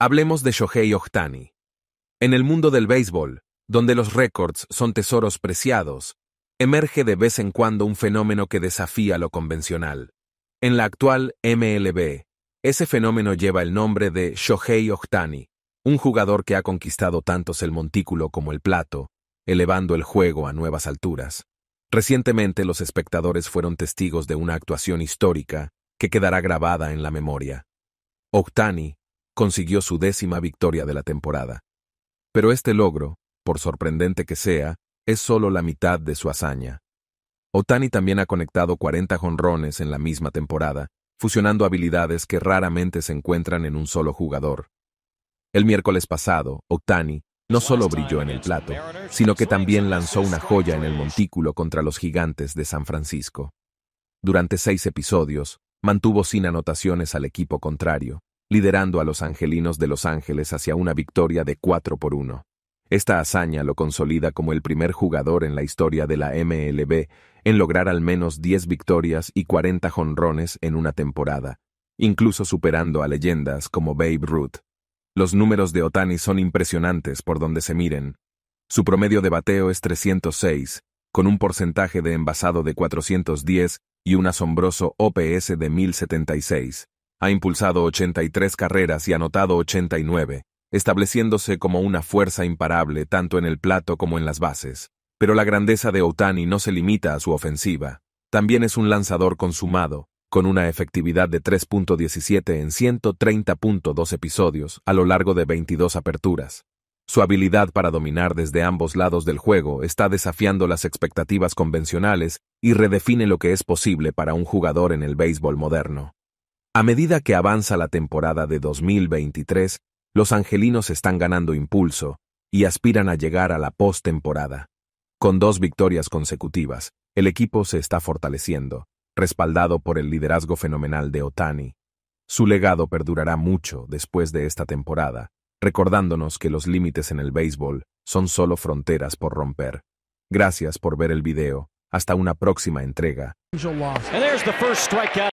Hablemos de Shohei Ohtani. En el mundo del béisbol, donde los récords son tesoros preciados, emerge de vez en cuando un fenómeno que desafía lo convencional. En la actual MLB, ese fenómeno lleva el nombre de Shohei Ohtani, un jugador que ha conquistado tantos el montículo como el plato, elevando el juego a nuevas alturas. Recientemente los espectadores fueron testigos de una actuación histórica que quedará grabada en la memoria. Ohtani, consiguió su décima victoria de la temporada. Pero este logro, por sorprendente que sea, es solo la mitad de su hazaña. Otani también ha conectado 40 jonrones en la misma temporada, fusionando habilidades que raramente se encuentran en un solo jugador. El miércoles pasado, Otani no solo brilló en el plato, sino que también lanzó una joya en el montículo contra los gigantes de San Francisco. Durante seis episodios, mantuvo sin anotaciones al equipo contrario, liderando a los angelinos de Los Ángeles hacia una victoria de 4 por 1. Esta hazaña lo consolida como el primer jugador en la historia de la MLB en lograr al menos 10 victorias y 40 jonrones en una temporada, incluso superando a leyendas como Babe Ruth. Los números de Otani son impresionantes por donde se miren. Su promedio de bateo es 306, con un porcentaje de envasado de 410 y un asombroso OPS de 1076. Ha impulsado 83 carreras y anotado 89, estableciéndose como una fuerza imparable tanto en el plato como en las bases. Pero la grandeza de Otani no se limita a su ofensiva. También es un lanzador consumado, con una efectividad de 3.17 en 130.2 episodios a lo largo de 22 aperturas. Su habilidad para dominar desde ambos lados del juego está desafiando las expectativas convencionales y redefine lo que es posible para un jugador en el béisbol moderno. A medida que avanza la temporada de 2023, los angelinos están ganando impulso y aspiran a llegar a la postemporada. Con dos victorias consecutivas, el equipo se está fortaleciendo, respaldado por el liderazgo fenomenal de Otani. Su legado perdurará mucho después de esta temporada, recordándonos que los límites en el béisbol son solo fronteras por romper. Gracias por ver el video. Hasta una próxima entrega.